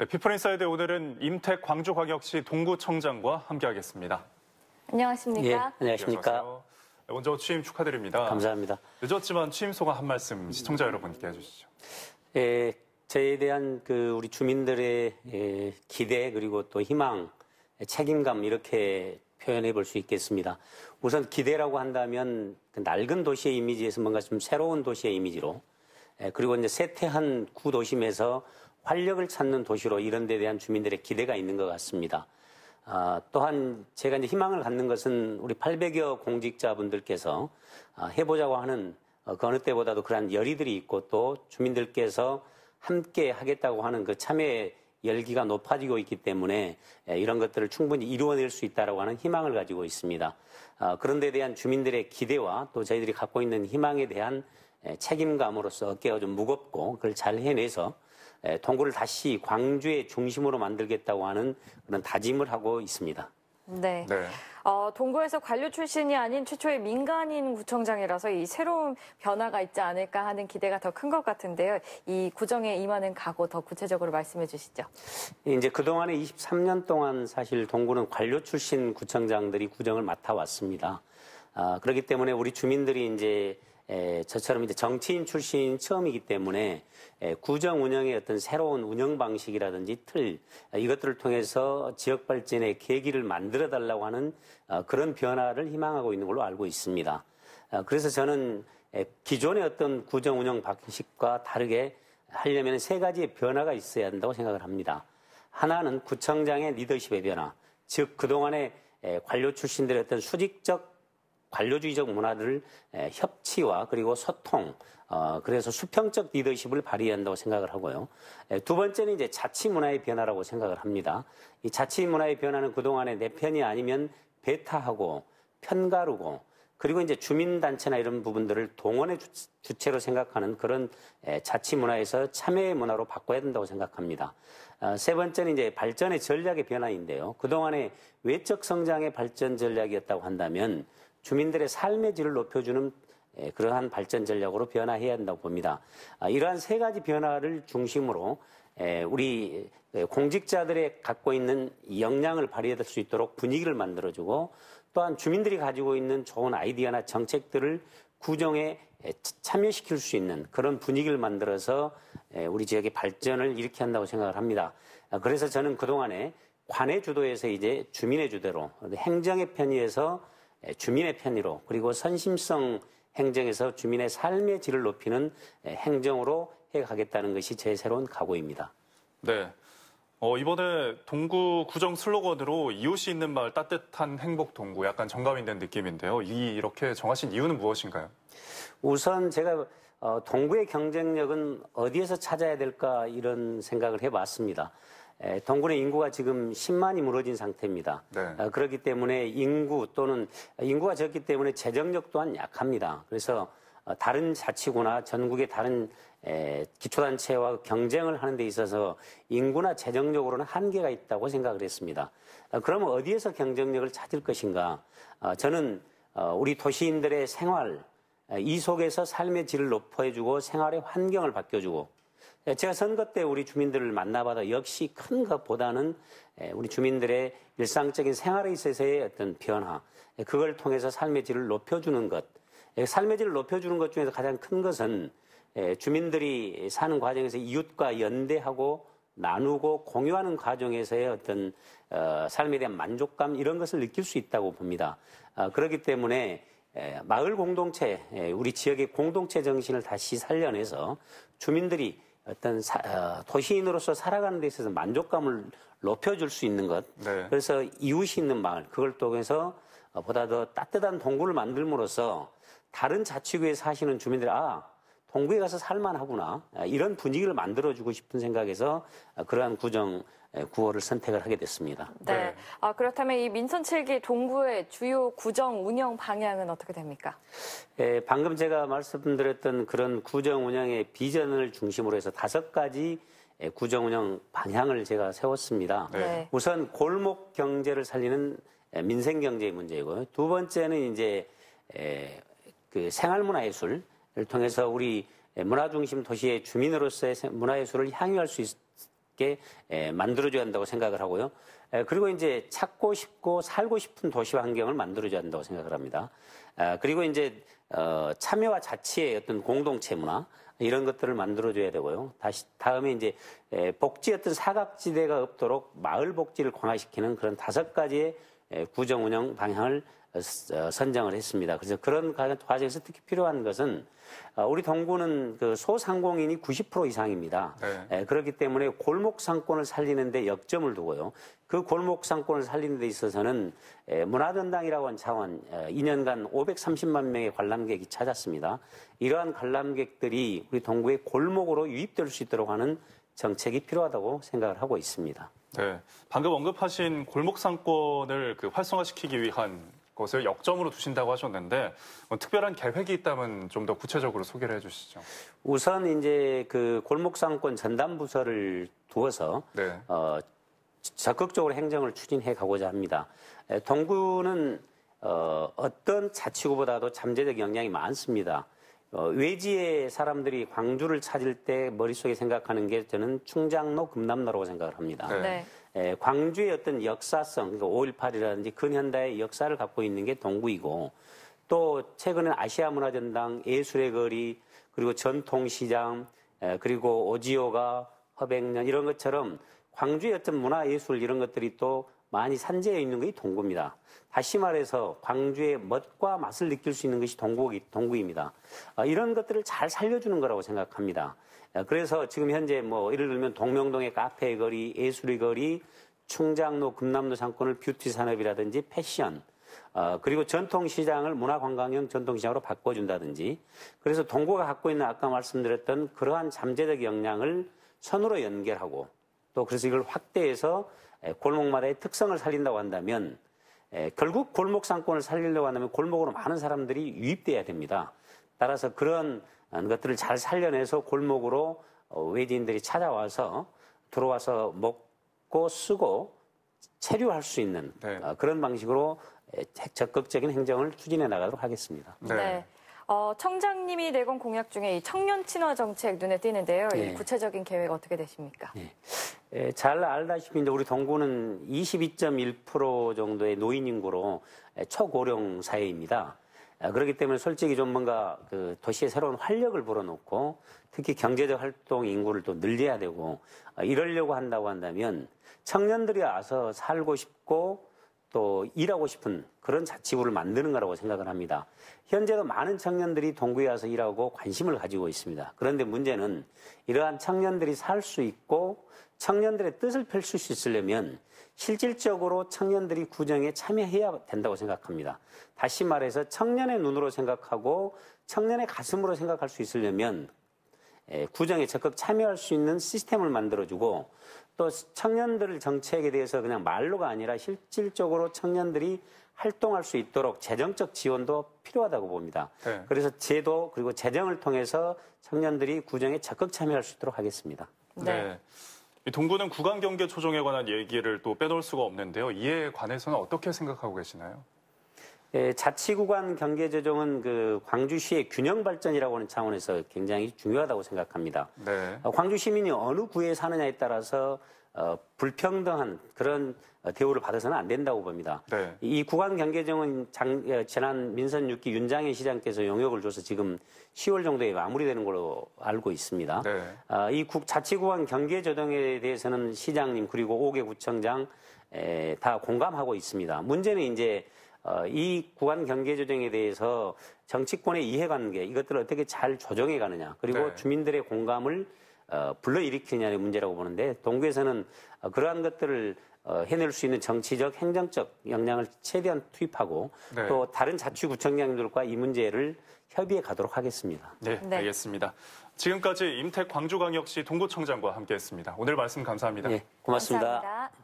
네, 피플인사이드 오늘은 임택 광주광역시 동구청장과 함께하겠습니다. 안녕하십니까? 예, 안녕하십니까? 네, 먼저 취임 축하드립니다. 감사합니다. 늦었지만 취임 소감 한 말씀 시청자 여러분께 해주시죠. 예, 저에 대한 그 우리 주민들의 예, 기대 그리고 또 희망, 책임감 이렇게 표현해 볼 수 있겠습니다. 우선 기대라고 한다면 그 낡은 도시의 이미지에서 뭔가 좀 새로운 도시의 이미지로 예, 그리고 이제 세태한 구도심에서 활력을 찾는 도시로 이런 데 대한 주민들의 기대가 있는 것 같습니다. 아, 또한 제가 이제 희망을 갖는 것은 우리 800여 공직자분들께서 아, 해보자고 하는 어, 그 어느 때보다도 그러한 열의들이 있고 또 주민들께서 함께 하겠다고 하는 그 참여의 열기가 높아지고 있기 때문에 예, 이런 것들을 충분히 이루어낼 수 있다라고 하는 희망을 가지고 있습니다. 아, 그런데 대한 주민들의 기대와 또 저희들이 갖고 있는 희망에 대한 예, 책임감으로서 어깨가 좀 무겁고 그걸 잘 해내서 동굴을 다시 광주의 중심으로 만들겠다고 하는 그런 다짐을 하고 있습니다. 네. 네. 어, 동구에서 관료 출신이 아닌 최초의 민간인 구청장이라서 이 새로운 변화가 있지 않을까 하는 기대가 더 큰 것 같은데요. 이 구정에 임하는 각오 더 구체적으로 말씀해 주시죠. 이제 그동안에 23년 동안 사실 동구는 관료 출신 구청장들이 구정을 맡아왔습니다. 아, 그렇기 때문에 우리 주민들이 이제 에, 저처럼 이제 정치인 출신 처음이기 때문에 에, 구정 운영의 어떤 새로운 운영 방식이라든지 틀 이것들을 통해서 지역 발전의 계기를 만들어 달라고 하는 어, 그런 변화를 희망하고 있는 걸로 알고 있습니다. 어, 그래서 저는 에, 기존의 어떤 구정 운영 방식과 다르게 하려면 세 가지의 변화가 있어야 한다고 생각을 합니다. 하나는 구청장의 리더십의 변화, 즉 그동안의 관료 출신들의 어떤 수직적 관료주의적 문화를 협치와 그리고 소통, 어, 그래서 수평적 리더십을 발휘해야 한다고 생각을 하고요. 두 번째는 이제 자치 문화의 변화라고 생각을 합니다. 이 자치 문화의 변화는 그동안에 내 편이 아니면 배타하고 편가르고 그리고 이제 주민단체나 이런 부분들을 동원의 주체로 생각하는 그런 자치 문화에서 참여의 문화로 바꿔야 된다고 생각합니다. 어, 세 번째는 이제 발전의 전략의 변화인데요. 그동안에 외적 성장의 발전 전략이었다고 한다면 주민들의 삶의 질을 높여주는 예, 그러한 발전 전략으로 변화해야 한다고 봅니다. 아, 이러한 세 가지 변화를 중심으로 예, 우리 예, 공직자들의 갖고 있는 역량을 발휘할 수 있도록 분위기를 만들어주고 또한 주민들이 가지고 있는 좋은 아이디어나 정책들을 구정에 참여시킬 수 있는 그런 분위기를 만들어서 우리 지역의 발전을 일으켜 한다고 생각을 합니다. 아, 그래서 저는 그동안에 관의 주도에서 이제 주민의 주도로 행정의 편의에서 예, 주민의 편의로 그리고 선심성 행정에서 주민의 삶의 질을 높이는 예, 행정으로 해가겠다는 것이 제 새로운 각오입니다. 네. 어, 이번에 동구 구정 슬로건으로 이웃이 있는 마을 따뜻한 행복 동구 약간 정감이된 느낌인데요. 이, 이렇게 정하신 이유는 무엇인가요? 우선 제가 어, 동구의 경쟁력은 어디에서 찾아야 될까 이런 생각을 해봤습니다. 동군의 인구가 지금 10만이 무너진 상태입니다. 네. 어, 그렇기 때문에 인구 또는 인구가 적기 때문에 재정력 또한 약합니다. 그래서 어, 다른 자치구나 전국의 다른 기초단체와 경쟁을 하는 데 있어서 인구나 재정적으로는 한계가 있다고 생각을 했습니다. 어, 그러면 어디에서 경쟁력을 찾을 것인가? 저는 우리 도시인들의 생활, 이 속에서 삶의 질을 높여주고 생활의 환경을 바뀌어주고 예, 제가 선거 때 우리 주민들을 만나봐도 역시 큰 것보다는 예, 우리 주민들의 일상적인 생활에 있어서의 어떤 변화, 예, 그걸 통해서 삶의 질을 높여주는 것, 삶의 질을 높여주는 것 중에서 가장 큰 것은 주민들이 사는 과정에서 이웃과 연대하고 나누고 공유하는 과정에서의 어떤 어, 삶에 대한 만족감 이런 것을 느낄 수 있다고 봅니다. 아, 그렇기 때문에 마을 공동체, 우리 지역의 공동체 정신을 다시 살려내서 주민들이 어떤 사, 어, 도시인으로서 살아가는 데 있어서 만족감을 높여줄 수 있는 것. 네. 그래서 이웃이 있는 마을, 그걸 통해서 어, 보다 더 따뜻한 동굴을 만들므로써 다른 자치구에 사시는 주민들, 아, 동구에 가서 살만하구나. 아, 이런 분위기를 만들어주고 싶은 생각에서 어, 그러한 구정 구호를 선택을 하게 됐습니다. 네. 네. 아, 그렇다면 이 민선 7기 동구의 주요 구정 운영 방향은 어떻게 됩니까? 예, 방금 제가 말씀드렸던 그런 구정 운영의 비전을 중심으로 해서 다섯 가지 구정 운영 방향을 제가 세웠습니다. 네. 네. 우선 골목 경제를 살리는 민생 경제의 문제이고요. 두 번째는 이제 그 생활문화예술을 통해서 우리 문화중심 도시의 주민으로서의 문화예술을 향유할 수 있, 있게 만들어줘야 한다고 생각을 하고요. 그리고 이제 찾고 싶고 살고 싶은 도시 환경을 만들어줘야 한다고 생각을 합니다. 아, 그리고 이제 어, 참여와 자치의 어떤 공동체 문화 이런 것들을 만들어줘야 되고요. 다시 다음에 이제 복지 어떤 사각지대가 없도록 마을 복지를 강화시키는 그런 다섯 가지의 예, 구정 운영 방향을 어, 어, 선정을 했습니다. 그래서 그런 과정에서 특히 필요한 것은 어, 우리 동구는 그 소상공인이 90% 이상입니다. 네. 예, 그렇기 때문에 골목 상권을 살리는데 역점을 두고요. 그 골목 상권을 살리는 데 있어서는 예, 문화전당이라고 하는 차원 2년간 530만 명의 관람객이 찾았습니다. 이러한 관람객들이 우리 동구의 골목으로 유입될 수 있도록 하는 정책이 필요하다고 생각을 하고 있습니다. 네, 방금 언급하신 골목 상권을 그 활성화시키기 위한 것을 역점으로 두신다고 하셨는데 뭐 특별한 계획이 있다면 좀 더 구체적으로 소개를 해주시죠. 우선 이제 그 골목 상권 전담 부서를 두어서 네. 어, 적극적으로 행정을 추진해 가고자 합니다. 동구는 어, 어떤 자치구보다도 잠재적 역량이 많습니다. 어, 외지의 사람들이 광주를 찾을 때 머릿속에 생각하는 게 저는 충장로 금남로라고 생각을 합니다. 네. 에, 네. 예, 광주의 어떤 역사성, 그러니까 5.18이라든지 근현대의 역사를 갖고 있는 게 동구이고 또 최근에 아시아 문화전당, 예술의 거리, 그리고 전통시장, 에, 예, 그리고 오지오가 허백년 이런 것처럼 광주의 어떤 문화예술 이런 것들이 또 많이 산재해 있는 것이 동구입니다. 다시 말해서 광주의 멋과 맛을 느낄 수 있는 것이 동구, 동구입니다. 아, 이런 것들을 잘 살려주는 거라고 생각합니다. 아, 그래서 지금 현재 뭐 예를 들면 동명동의 카페 거리, 예술의 거리, 충장로, 금남로 상권을 뷰티 산업이라든지 패션, 어, 그리고 전통시장을 문화관광형 전통시장으로 바꿔준다든지 그래서 동구가 갖고 있는 아까 말씀드렸던 그러한 잠재적 역량을 선으로 연결하고 또 그래서 이걸 확대해서 골목마다의 특성을 살린다고 한다면 결국 골목 상권을 살리려고 한다면 골목으로 많은 사람들이 유입돼야 됩니다. 따라서 그런 어, 것들을 잘 살려내서 골목으로 어, 외지인들이 찾아와서 들어와서 먹고 쓰고 체류할 수 있는 네. 어, 그런 방식으로 적극적인 행정을 추진해 나가도록 하겠습니다. 네. 네. 어, 청장님이 내건 공약 중에 청년 친화 정책 눈에 띄는데요. 네. 구체적인 계획 어떻게 되십니까? 네. 예, 잘 알다시피 이제 우리 동구는 22.1% 정도의 노인 인구로 예, 초고령 사회입니다. 예, 그렇기 때문에 솔직히 좀 뭔가 그도시의 새로운 활력을 불어넣고 특히 경제적 활동 인구를 또 늘려야 되고 어, 이러려고 한다고 한다면 청년들이 와서 살고 싶고 또 일하고 싶은 그런 자치구를 만드는 거라고 생각을 합니다. 현재도 많은 청년들이 동구에 와서 일하고 관심을 가지고 있습니다. 그런데 문제는 이러한 청년들이 살 수 있고 청년들의 뜻을 펼칠 수 있으려면 실질적으로 청년들이 구정에 참여해야 된다고 생각합니다. 다시 말해서 청년의 눈으로 생각하고 청년의 가슴으로 생각할 수 있으려면 구정에 적극 참여할 수 있는 시스템을 만들어주고 또 청년들을 정책에 대해서 그냥 말로가 아니라 실질적으로 청년들이 활동할 수 있도록 재정적 지원도 필요하다고 봅니다. 네. 그래서 제도 그리고 재정을 통해서 청년들이 구정에 적극 참여할 수 있도록 하겠습니다. 네. 네. 동구는구강 경계 조정에 관한 얘기를 또 빼놓을 수가 없는데요. 이에 관해서는 어떻게 생각하고 계시나요? 예, 자치구간 경계 조정은 그 광주시의 균형 발전이라고 하는 차원에서 굉장히 중요하다고 생각합니다. 네. 어, 광주 시민이 어느 구에 사느냐에 따라서 어, 불평등한 그런 대우를 받아서는 안 된다고 봅니다. 네. 이 구간 경계정은 장, 어, 지난 민선 6기 윤장현 시장께서 영역을 줘서 지금 10월 정도에 마무리되는 걸로 알고 있습니다. 네. 아, 이 국, 자치구간 경계조정에 대해서는 시장님 그리고 5개 구청장 에, 다 공감하고 있습니다. 문제는 이제 어, 이 구간 경계 조정에 대해서 정치권의 이해관계 이것들을 어떻게 잘 조정해 가느냐 그리고 네. 주민들의 공감을 어, 불러일으키느냐의 문제라고 보는데 동구에서는 어, 그러한 것들을 어, 해낼 수 있는 정치적, 행정적 역량을 최대한 투입하고 네. 또 다른 자치구청장님들과 이 문제를 협의해 가도록 하겠습니다. 네, 네. 알겠습니다. 지금까지 임택 광주광역시 동구청장과 함께했습니다. 오늘 말씀 감사합니다. 네, 고맙습니다 감사합니다.